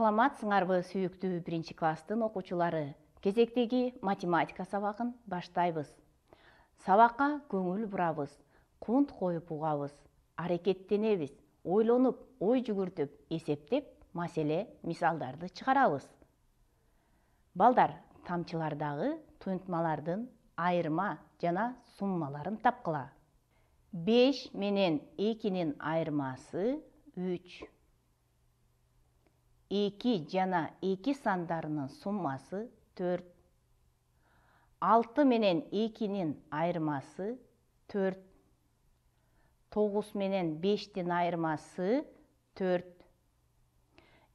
сыңарбы сүйүктүү биринчи класстын окуучулары кезектеги математика сабагын баштайбыз сабакка көңүл бурабыз кунт коюп угабыз аракеттенебиз ойлонуп ой жүгүртүп эсептеп маселе мисалдарды чыгарабыз балдар тамчылардагы туйнтмалардын айырма жана суммаларын тапкыла беш менен экинин айырмасы 3. 2 жана 2 сандарынын суммасы 4. 6 менен 2нин айырмасы 4. 9 менен 5тин айырмасы 4.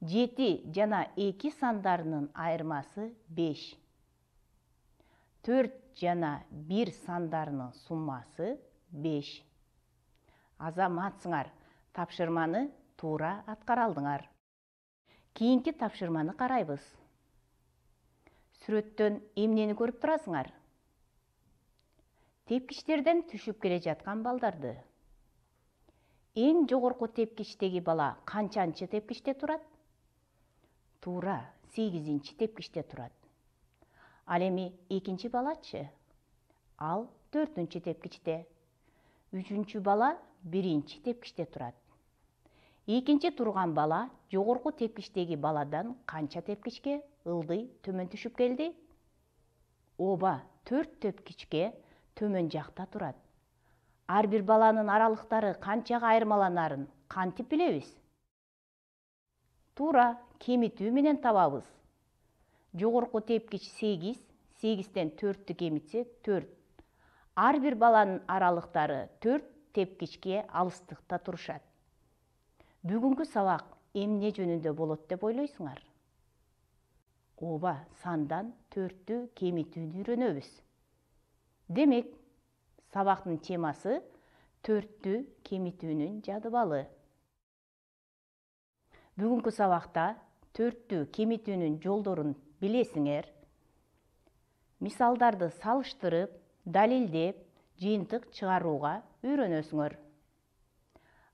7 жана 2 сандарынын айырмасы 5. 4 жана 1 сандарынын суммасы 5. Азаматсыңар, тапшырманы туура аткара алдыңар кейінгі тапшырманы қарайбыз сүрөттөн эмнени көрүп турасыңар тепкичтерден түшүп келе жаткан балдарды эң жогорку тепкіштегі бала канчанчы тепкичте турат туура сегизинчи тепкіште турат ал эми экинчи балачы ал төртүнчү тепкичте үчүнчү бала биринчи тепкіште турат экинчи турган бала жогорку тепкичтеги баладан канча тепкичке ылдый төмөн түшүп келди ооба төрт тепкичке төмөн жакта турат ар бир баланын аралыктары канчага айырмаланарын кантип билебиз туура кемитүү менен табабыз жогорку тепкич сегиз сегизден төрттү кемитсек төрт ар бир баланын аралыктары төрт тепкичке алыстыкта турушат Бүгінгі сабақ эмне жөнүндө болот деп ойлойсуңар ооба сандан төрттү кемитүүнү үйрөнөбүз демек сабактын темасы төрттү кемитүүнүн жадыбалы бүгүнкү сабакта төрттү кемитүүнүн жолдорун билесиңер мисалдарды салыштырып далилдеп жыйынтык чыгарууга үйрөнөсүңөр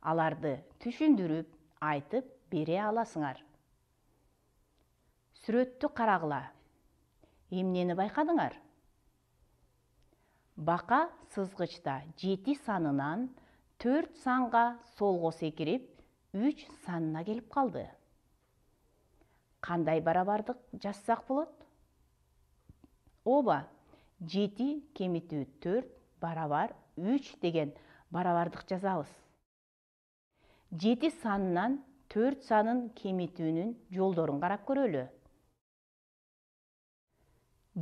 аларды түшүндүрүп айтып бере аласыңар сүрөттү карагыла эмнени байкадыңар Бақа сызгычта жети санынан төрт санга солго секирип үч санына келип калды қандай барабардык жазсак болот? оба жети кемитүү төрт барабар үч деген барабардык жазабыз жети санынан төрт санын кемитүүнүн жолдорун карап көрөлү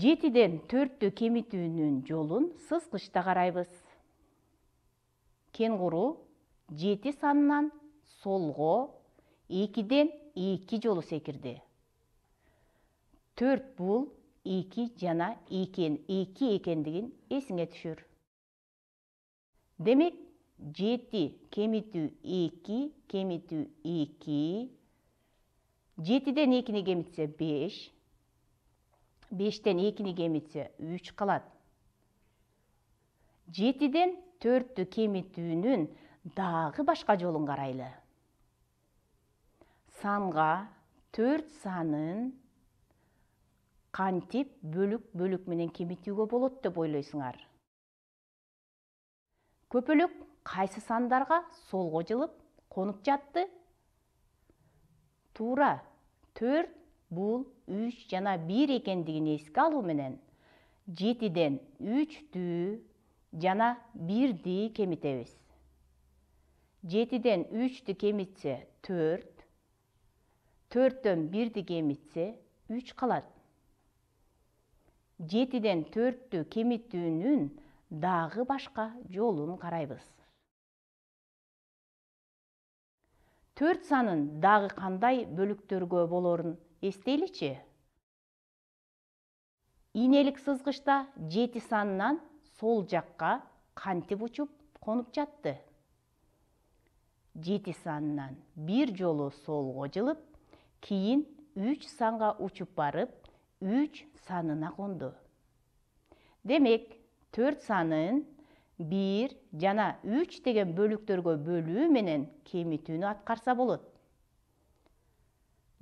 жетиден төрттү кемитүүнүн жолун сызгычта карайбыз кенгуру жети санынан солго экиден эки жолу секирди төрт бул эки жана эки экендигин эсиңе түшүр демек жети кемитүү эки кемитүү эки жетиден экини кемитсе беш бештен экини кемитсе үч калат жетиден төрттү кемитүүнүн дагы башка жолун карайлы санга төрт санын кантип бөлүк бөлүк менен кемитүүгө болот деп ойлойсуңар көпөлөк қайсы сандарға сол қожылып, қонып жатты тура төрт бұл үш жана бір екендігін еске алуу менен үш үчтү жана бирди Жетіден үш үчтү кемитсе төрт төрттөн бирди кемитсе үч калат жетиден төрттү кемитүүнүн дағы башқа жолын қарайбыз. төрт санын дағы қандай бөліктерге болорын че? инелік сызғышта жеті санынан сол жаққа қанты ұчып қонып жатты жеті санынан бір жолы сол жылып кейін үч санға ұчып барып үч санына қонды демек төрт санын 1 жана 3 деген бөлүктөргө бөлүү менен кемитүүнү аткарса болот.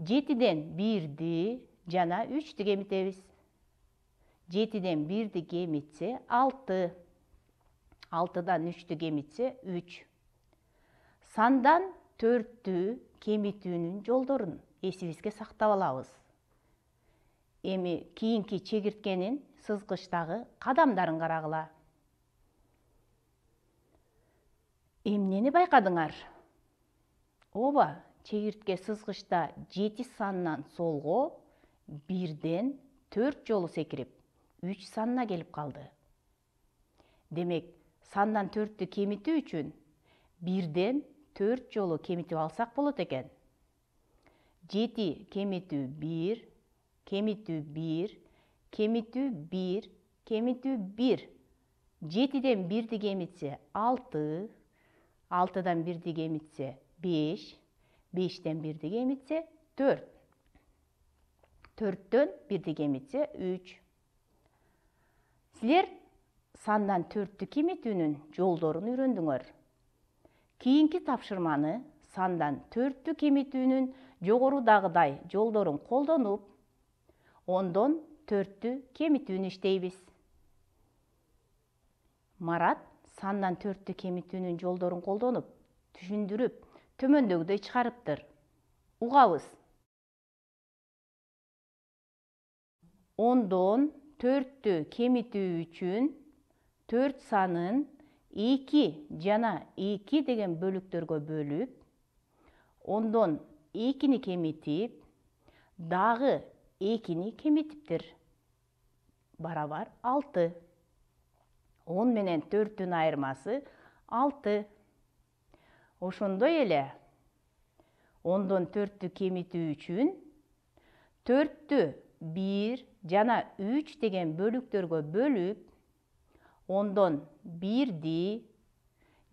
7ден 1ди жана 3ти кемитебиз. 7ден 1ди кемитсе 6. 6дан 3ти кемитсе 3. Сандан 4ти кемитүүнүн жолдорун эсибизге сактап алабыз. Эми кийинки чегирткенин сызгычтагы кадамдарын карагыла. эмнени байкадыңар ооба чегиртке сызгычта жети санынан солго бирден төрт жолу секирип үч санына келип калды демек сандан төрттү кемитүү үчүн бирден төрт жолу кемитип алсак болот экен жети кемитүү бир кемитүү бир кемитүү бир кемитүү бир жетиден бирди кемитсе алты 6 6-дан 1 diye emitse 5, 5 5'ten 1 diye emitse 4. 4-тен 1 диге еметсе 3. Сілер сандан 4-ті кеметуінің жолдорын үйрендіңер. Кейінгі тапшырманы сандан 4-ті кеметуінің жоғарыдағыдай жолдорын қолданып, ондан 4-ті кеметуін іштейбіз. Марат сандан төрттү кемитүүнүн жолдорун колдонуп түшүндүрүп төмөндөгүдөй чыгарыптыр угабыз ондон төрттү кемитүү үчүн төрт санын эки жана эки деген бөлүктөргө бөлүп ондон экини кемитип дагы экини кемитиптир барабар алты 10 менен 4 түн айырмасы 6. Ошондой эле 10дон 4-тү кемитүү үчүн 4-тү 1 жана 3 деген бөлүктөргө бөлүп, 10дон 1ди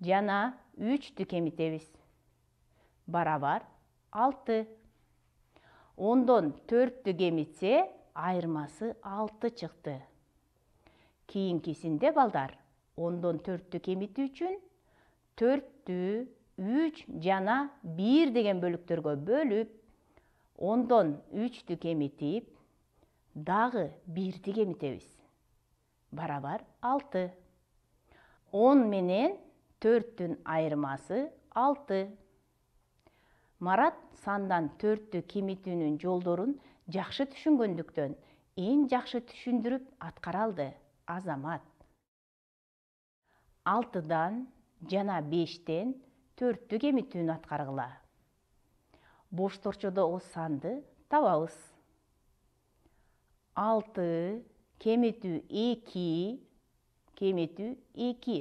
жана 3-тү кемитебиз. Барабар 6. 10дон 4-тү кемитсе, айырмасы 6 чыкты кийинкисинде балдар ондон төрттү кемитүү үчүн төрттү үч жана бир деген бөлүктөргө бөлүп ондон үчтү кемитип дагы бирди кемитебиз барабар алты он менен төрттүн айырмасы алты марат сандан төрттү кемитүүнүн жолдорун жакшы түшүнгөндүктөн эң жакшы түшүндүрүп аткара алды азамат алтыдан жана бештен төрттү кемитүүнү аткаргыла бош торчодогу санды табабыз алты кемитүү эки кемитүү эки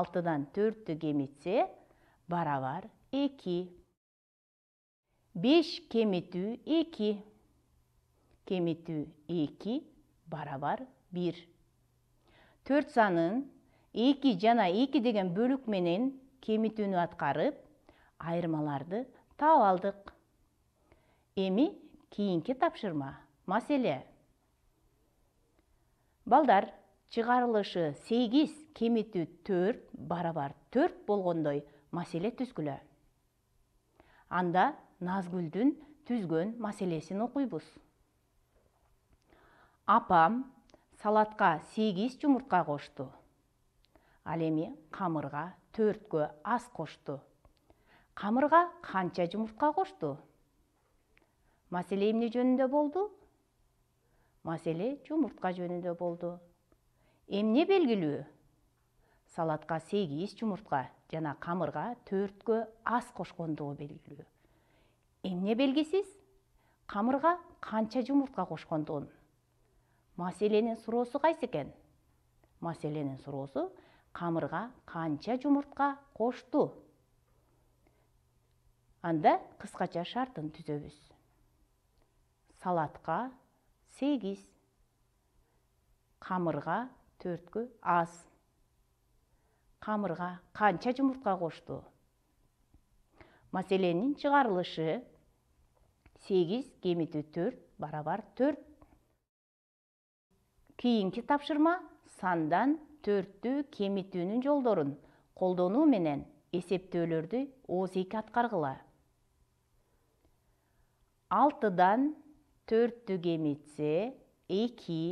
алтыдан төрттү кемитсе барабар эки беш кемитүү эки кемитүү эки барабар 1. 4 санын 2 жана 2 деген бөлік менен кемітүүнү атқарып, айырмаларды тау алдық. Эми кейінке тапшырма. Маселе. Балдар чығарылышы 8 кемітүү 4 барабар 4 болгондой маселе түзгүлө. Анда Назгүлдүн түзгөн маселесин окуйбуз. апам салатка сегиз жумуртка кошту ал эми камырга төрткө аз кошту камырга канча жумуртка кошту маселе эмне жөнүндө болду маселе жумуртка жөнүндө болду эмне белгилүү салатка сегиз жумуртка жана камырга төрткө аз кошкондугу белгилүү эмне белгисиз камырга канча жумуртка кошкондугун маселенин суроосу кайсы экен маселенин суроосу камырга канча жумуртка кошту анда кыскача шартын түзөбүз салатка сегиз камырга төрткө аз камырга канча жумуртка кошту маселенин чыгарылышы сегиз кемити төрт барабар төрт кийинки тапшырма сандан төрттү кемитүүнүн жолдорун колдонуу менен эсептөөлөрдү озеки аткаргыла алтыдан төрттү кемитсе эки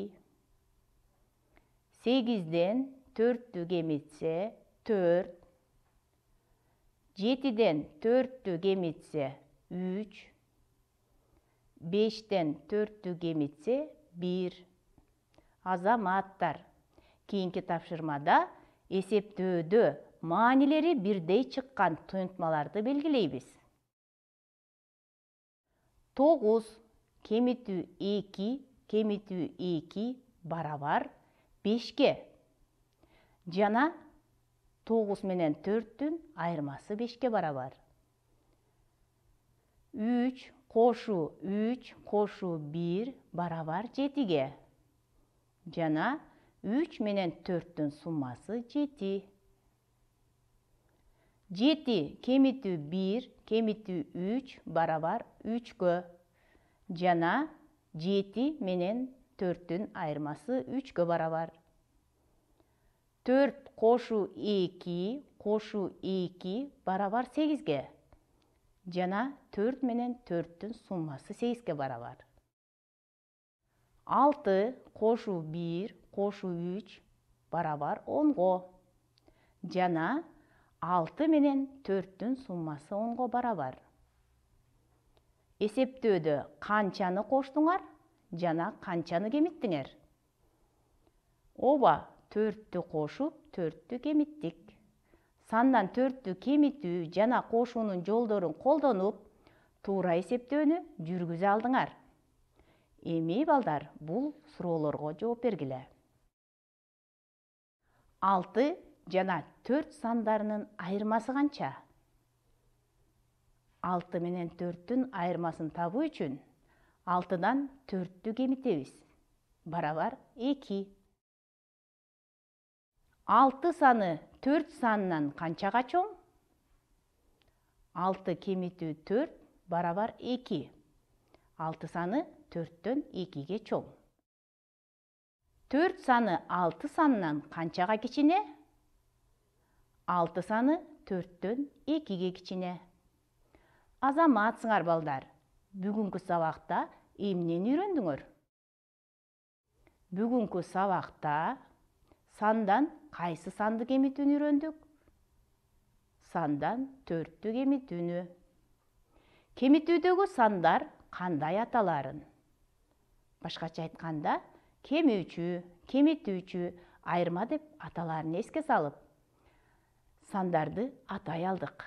сегизден төрттү кемитсе төрт жетиден төрттү кемитсе үч бештен төрттү кемитсе бир азаматтар. Кейінгі тапшырмада есептеуді маңылары бірдей шыққан тұйынтмаларды белгілейміз. 9 кемету 2 кемету 2 барабар 5-ке. Жана 9 менен 4-тін айырмасы 5-ке барабар. 3 қошу 3 қошу 1 барабар 7-ге жана 3 менен 4-тің суммасы 7. 7 кемитүү 1, кемитүү 3 барабар 3кө. Жана 7 менен 4-тің айырмасы 3кө барабар. 4 кошу 2, кошу 2 барабар 8ге. Жана 4 менен 4-тің суммасы 8ге барабар. 6 қошу 1 қошу 3 барабар 10 қо. Жана 6 менен 4-тін сұлмасы 10 қо барабар. Есепті өді қанчаны қоштыңар, жана қанчаны кеметтіңер. Оба 4-ті қошу 4-ті кеметтік. Сандан 4-ті кеметті жана қошуының жолдарын қолданып, тура есепті өні жүргізі алдыңар. эми балдар бул суроолорго жооп бергиле алты жана төрт сандарынын айырмасы канча алты менен төрттүн айырмасын табуу үчүн алтыдан төрттү кемитебиз барабар эки алты саны төрт санынан канчага чоң алты кемитүү төрт барабар эки 6 саны 4-тен 2-ге чоң. 4 саны 6 санынан қанчаға кечене? 6 саны 4-тен 2-ге кечене. Азамат сыңар балдар, бүгінгі сабақта емнен үйрендіңір? Бүгінгі сабақта сандан қайсы санды кеметін үйрендік? Сандан 4-тен кеметіні. Кеметі сандар қандай аталарын башқаша айтқанда кемеуші кеметүүчү айырма деп аталарын еске салып сандарды атай алдық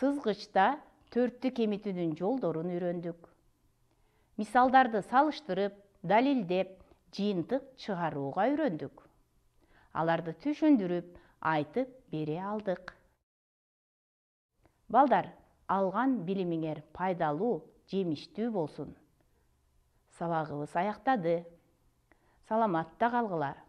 сызғышта төртті кемитүүнүн жолдорун үйрөндүк мисалдарды салыштырып далилдеп жыйынтык чыгарууга үйрөндүк аларды түшүндүрүп айтып бере алдық. балдар алған билимиңер пайдалу жемішті болсын. сабагыбыз аяқтады. саламатта қалғылар.